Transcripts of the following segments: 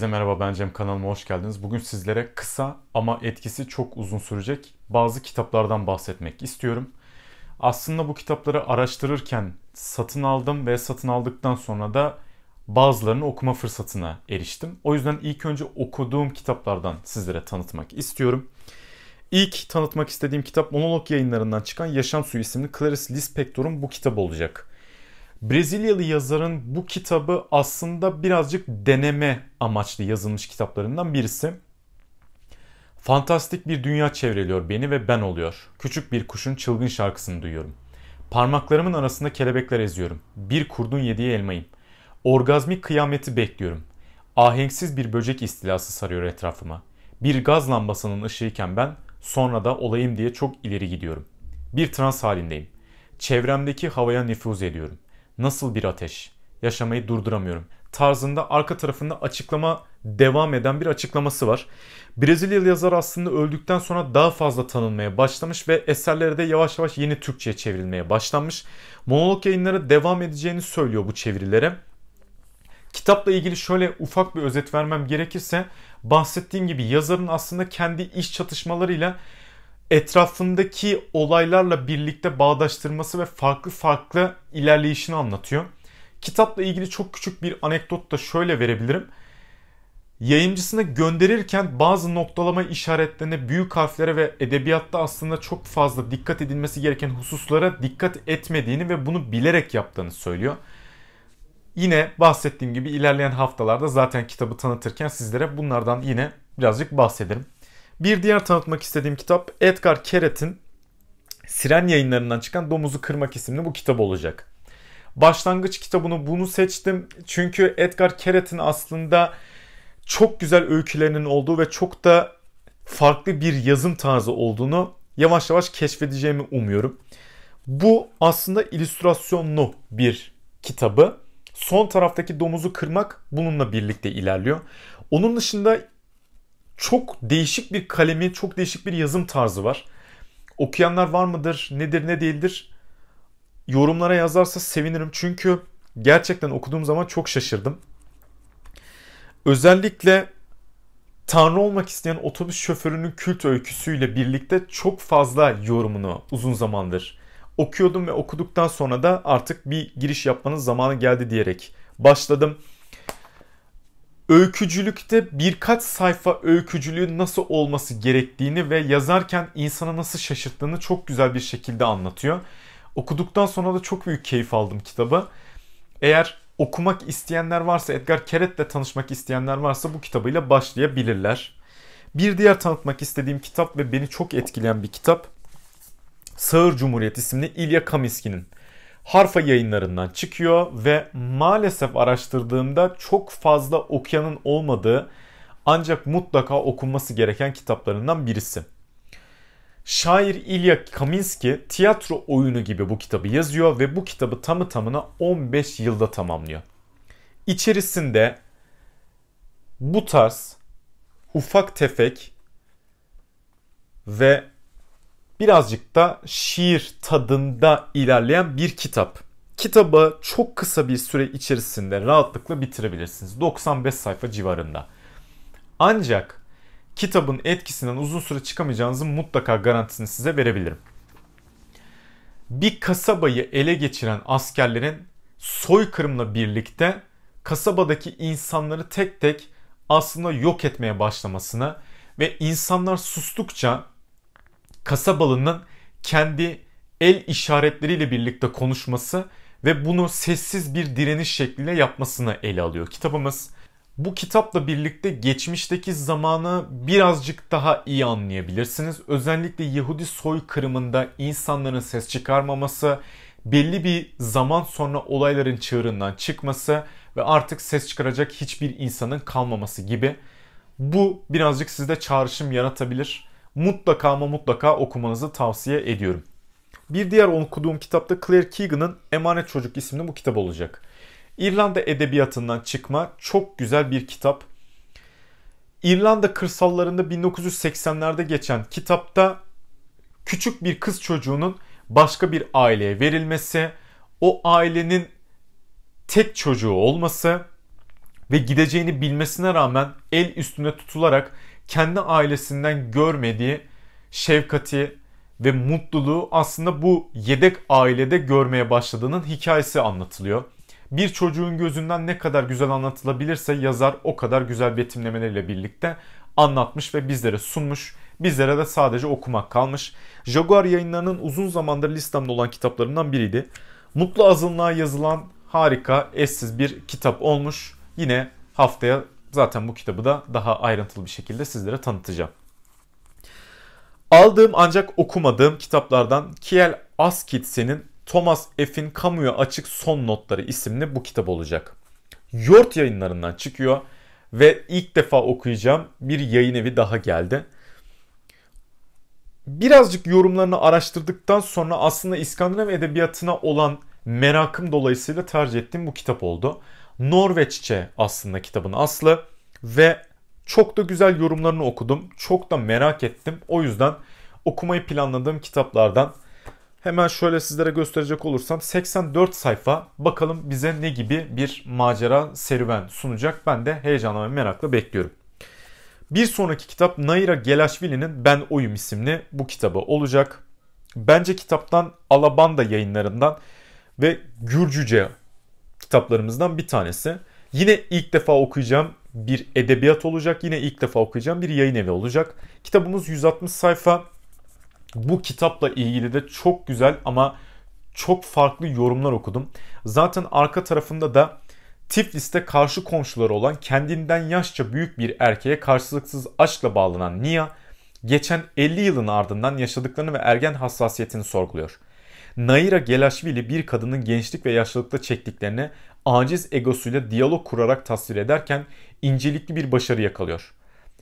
Herkese merhaba ben Cem kanalıma hoş geldiniz. Bugün sizlere kısa ama etkisi çok uzun sürecek bazı kitaplardan bahsetmek istiyorum. Aslında bu kitapları araştırırken satın aldım ve satın aldıktan sonra da bazılarını okuma fırsatına eriştim. O yüzden ilk önce okuduğum kitaplardan sizlere tanıtmak istiyorum. İlk tanıtmak istediğim kitap monolog yayınlarından çıkan Yaşam Suyu isimli Clarice Lispector'un bu kitabı olacak. Brezilyalı yazarın bu kitabı aslında birazcık deneme amaçlı yazılmış kitaplarından birisi. Fantastik bir dünya çevreliyor beni ve ben oluyor. Küçük bir kuşun çılgın şarkısını duyuyorum. Parmaklarımın arasında kelebekler eziyorum. Bir kurdun yediği elmayım. Orgazmik kıyameti bekliyorum. Ahenksiz bir böcek istilası sarıyor etrafıma. Bir gaz lambasının ışığıyken ben sonra da olayım diye çok ileri gidiyorum. Bir trans halindeyim. Çevremdeki havaya nüfuz ediyorum. Nasıl bir ateş? Yaşamayı durduramıyorum. Tarzında arka tarafında açıklama devam eden bir açıklaması var. Brezilyalı yazar aslında öldükten sonra daha fazla tanınmaya başlamış ve eserleri de yavaş yavaş yeni Türkçe'ye çevrilmeye başlanmış. Monolog yayınları devam edeceğini söylüyor bu çevirilere. Kitapla ilgili şöyle ufak bir özet vermem gerekirse bahsettiğim gibi yazarın aslında kendi iş çatışmalarıyla etrafındaki olaylarla birlikte bağdaştırması ve farklı farklı ilerleyişini anlatıyor. Kitapla ilgili çok küçük bir anekdot da şöyle verebilirim. Yayımcısına gönderirken bazı noktalama işaretlerine, büyük harflere ve edebiyatta aslında çok fazla dikkat edilmesi gereken hususlara dikkat etmediğini ve bunu bilerek yaptığını söylüyor. Yine bahsettiğim gibi ilerleyen haftalarda zaten kitabı tanıtırken sizlere bunlardan yine birazcık bahsederim. Bir diğer tanıtmak istediğim kitap Edgar Keret'in Siren yayınlarından çıkan Domuzu Kırmak isimli bu kitap olacak. Başlangıç kitabını bunu seçtim. Çünkü Edgar Keret'in aslında çok güzel öykülerinin olduğu ve çok da farklı bir yazım tarzı olduğunu yavaş yavaş keşfedeceğimi umuyorum. Bu aslında illüstrasyonlu bir kitabı. Son taraftaki domuzu kırmak bununla birlikte ilerliyor. Onun dışında çok değişik bir kalemi, çok değişik bir yazım tarzı var. Okuyanlar var mıdır, nedir, ne değildir? Yorumlara yazarsa sevinirim çünkü gerçekten okuduğum zaman çok şaşırdım. Özellikle Tanrı olmak isteyen otobüs şoförünün kült öyküsüyle birlikte çok fazla yorumunu uzun zamandır okuyordum ve okuduktan sonra da artık bir giriş yapmanın zamanı geldi diyerek başladım öykücülükte birkaç sayfa öykücülüğün nasıl olması gerektiğini ve yazarken insana nasıl şaşırttığını çok güzel bir şekilde anlatıyor. Okuduktan sonra da çok büyük keyif aldım kitabı. Eğer okumak isteyenler varsa, Edgar Keret'le tanışmak isteyenler varsa bu kitabıyla başlayabilirler. Bir diğer tanıtmak istediğim kitap ve beni çok etkileyen bir kitap Sağır Cumhuriyet isimli İlya Kamiskin'in. Harfa yayınlarından çıkıyor ve maalesef araştırdığımda çok fazla okuyanın olmadığı ancak mutlaka okunması gereken kitaplarından birisi. Şair Ilya Kaminski tiyatro oyunu gibi bu kitabı yazıyor ve bu kitabı tamı tamına 15 yılda tamamlıyor. İçerisinde bu tarz ufak tefek ve birazcık da şiir tadında ilerleyen bir kitap. Kitabı çok kısa bir süre içerisinde rahatlıkla bitirebilirsiniz. 95 sayfa civarında. Ancak kitabın etkisinden uzun süre çıkamayacağınızın mutlaka garantisini size verebilirim. Bir kasabayı ele geçiren askerlerin soykırımla birlikte kasabadaki insanları tek tek aslında yok etmeye başlamasını ve insanlar sustukça kasabalının kendi el işaretleriyle birlikte konuşması ve bunu sessiz bir direniş şekliyle yapmasını ele alıyor kitabımız. Bu kitapla birlikte geçmişteki zamanı birazcık daha iyi anlayabilirsiniz. Özellikle Yahudi soykırımında insanların ses çıkarmaması, belli bir zaman sonra olayların çığırından çıkması ve artık ses çıkaracak hiçbir insanın kalmaması gibi. Bu birazcık sizde çağrışım yaratabilir mutlaka ama mutlaka okumanızı tavsiye ediyorum. Bir diğer okuduğum kitapta Claire Keegan'ın Emanet Çocuk isimli bu kitap olacak. İrlanda edebiyatından çıkma çok güzel bir kitap. İrlanda kırsallarında 1980'lerde geçen kitapta küçük bir kız çocuğunun başka bir aileye verilmesi, o ailenin tek çocuğu olması ve gideceğini bilmesine rağmen el üstüne tutularak kendi ailesinden görmediği şefkati ve mutluluğu aslında bu yedek ailede görmeye başladığının hikayesi anlatılıyor. Bir çocuğun gözünden ne kadar güzel anlatılabilirse yazar o kadar güzel betimlemeleriyle birlikte anlatmış ve bizlere sunmuş. Bizlere de sadece okumak kalmış. Jaguar yayınlarının uzun zamandır listemde olan kitaplarından biriydi. Mutlu azınlığa yazılan harika, eşsiz bir kitap olmuş. Yine haftaya Zaten bu kitabı da daha ayrıntılı bir şekilde sizlere tanıtacağım. Aldığım ancak okumadığım kitaplardan Kiel Askitsen'in Thomas F'in Kamuya Açık Son Notları isimli bu kitap olacak. Yort yayınlarından çıkıyor ve ilk defa okuyacağım bir yayın evi daha geldi. Birazcık yorumlarını araştırdıktan sonra aslında İskandinav edebiyatına olan merakım dolayısıyla tercih ettiğim bu kitap oldu. Norveççe aslında kitabın aslı ve çok da güzel yorumlarını okudum. Çok da merak ettim. O yüzden okumayı planladığım kitaplardan hemen şöyle sizlere gösterecek olursam 84 sayfa. Bakalım bize ne gibi bir macera serüven sunacak. Ben de heyecanla ve merakla bekliyorum. Bir sonraki kitap Naira Gelashvili'nin Ben Oyum isimli bu kitabı olacak. Bence kitaptan Alabanda yayınlarından ve Gürcüce kitaplarımızdan bir tanesi. Yine ilk defa okuyacağım bir edebiyat olacak. Yine ilk defa okuyacağım bir yayın evi olacak. Kitabımız 160 sayfa. Bu kitapla ilgili de çok güzel ama çok farklı yorumlar okudum. Zaten arka tarafında da Tiflis'te karşı komşuları olan kendinden yaşça büyük bir erkeğe karşılıksız aşkla bağlanan Nia, geçen 50 yılın ardından yaşadıklarını ve ergen hassasiyetini sorguluyor. Naira Gelashvili bir kadının gençlik ve yaşlılıkta çektiklerini aciz egosuyla diyalog kurarak tasvir ederken incelikli bir başarı yakalıyor.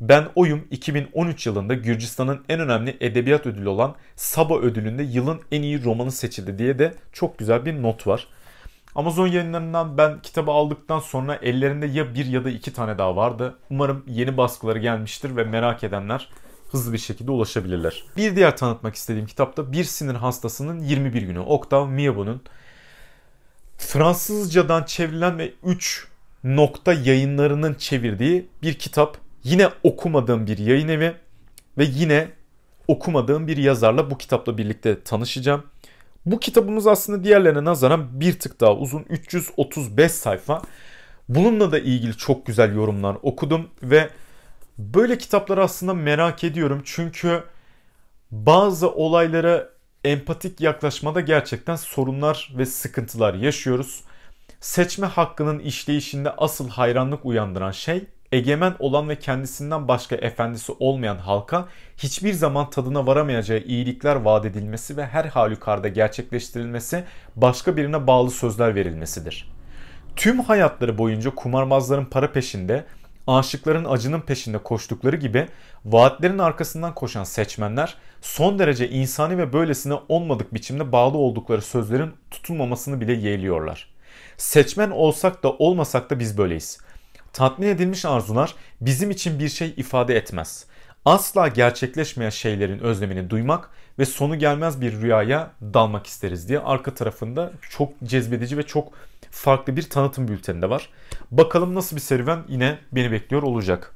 Ben Oyum 2013 yılında Gürcistan'ın en önemli edebiyat ödülü olan Saba ödülünde yılın en iyi romanı seçildi diye de çok güzel bir not var. Amazon yayınlarından ben kitabı aldıktan sonra ellerinde ya bir ya da iki tane daha vardı. Umarım yeni baskıları gelmiştir ve merak edenler hızlı bir şekilde ulaşabilirler. Bir diğer tanıtmak istediğim kitapta bir sinir hastasının 21 günü. Octave Miabo'nun Fransızcadan çevrilen ve 3 nokta yayınlarının çevirdiği bir kitap. Yine okumadığım bir yayın evi ve yine okumadığım bir yazarla bu kitapla birlikte tanışacağım. Bu kitabımız aslında diğerlerine nazaran bir tık daha uzun 335 sayfa. Bununla da ilgili çok güzel yorumlar okudum ve Böyle kitapları aslında merak ediyorum çünkü bazı olaylara empatik yaklaşmada gerçekten sorunlar ve sıkıntılar yaşıyoruz. Seçme hakkının işleyişinde asıl hayranlık uyandıran şey egemen olan ve kendisinden başka efendisi olmayan halka hiçbir zaman tadına varamayacağı iyilikler vaat edilmesi ve her halükarda gerçekleştirilmesi başka birine bağlı sözler verilmesidir. Tüm hayatları boyunca kumarbazların para peşinde aşıkların acının peşinde koştukları gibi vaatlerin arkasından koşan seçmenler son derece insani ve böylesine olmadık biçimde bağlı oldukları sözlerin tutulmamasını bile yeğliyorlar. Seçmen olsak da olmasak da biz böyleyiz. Tatmin edilmiş arzular bizim için bir şey ifade etmez. Asla gerçekleşmeyen şeylerin özlemini duymak ve sonu gelmez bir rüyaya dalmak isteriz diye arka tarafında çok cezbedici ve çok farklı bir tanıtım bülteni de var. Bakalım nasıl bir serüven yine beni bekliyor olacak.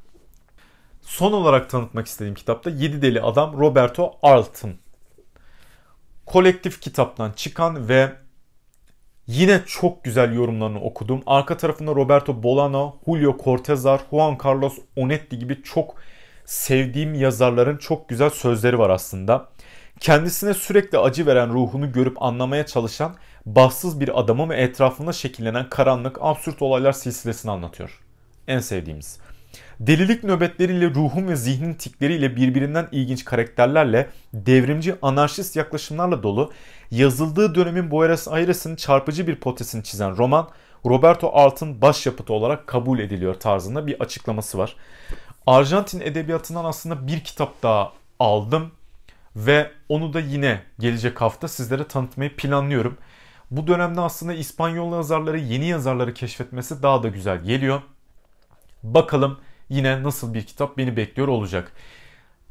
Son olarak tanıtmak istediğim kitapta 7 Deli Adam Roberto Alton. Kolektif kitaptan çıkan ve Yine çok güzel yorumlarını okudum. Arka tarafında Roberto Bolano, Julio Cortezar, Juan Carlos Onetti gibi çok sevdiğim yazarların çok güzel sözleri var aslında kendisine sürekli acı veren ruhunu görüp anlamaya çalışan bahtsız bir adamı ve etrafında şekillenen karanlık absürt olaylar silsilesini anlatıyor. En sevdiğimiz. Delilik nöbetleriyle ruhun ve zihnin tikleriyle birbirinden ilginç karakterlerle devrimci anarşist yaklaşımlarla dolu yazıldığı dönemin Buenos Aires'in çarpıcı bir potesini çizen roman Roberto Altın başyapıtı olarak kabul ediliyor tarzında bir açıklaması var. Arjantin edebiyatından aslında bir kitap daha aldım ve onu da yine gelecek hafta sizlere tanıtmayı planlıyorum. Bu dönemde aslında İspanyol yazarları yeni yazarları keşfetmesi daha da güzel geliyor. Bakalım yine nasıl bir kitap beni bekliyor olacak.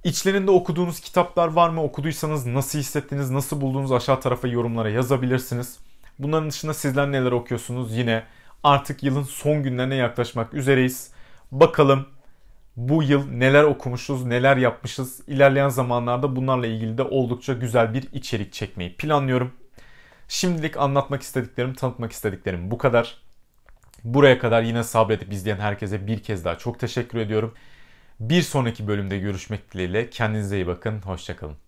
İçlerinde okuduğunuz kitaplar var mı? Okuduysanız nasıl hissettiniz, nasıl buldunuz aşağı tarafa yorumlara yazabilirsiniz. Bunların dışında sizler neler okuyorsunuz? Yine artık yılın son günlerine yaklaşmak üzereyiz. Bakalım bu yıl neler okumuşuz, neler yapmışız. İlerleyen zamanlarda bunlarla ilgili de oldukça güzel bir içerik çekmeyi planlıyorum. Şimdilik anlatmak istediklerim, tanıtmak istediklerim bu kadar. Buraya kadar yine sabredip izleyen herkese bir kez daha çok teşekkür ediyorum. Bir sonraki bölümde görüşmek dileğiyle. Kendinize iyi bakın. Hoşçakalın.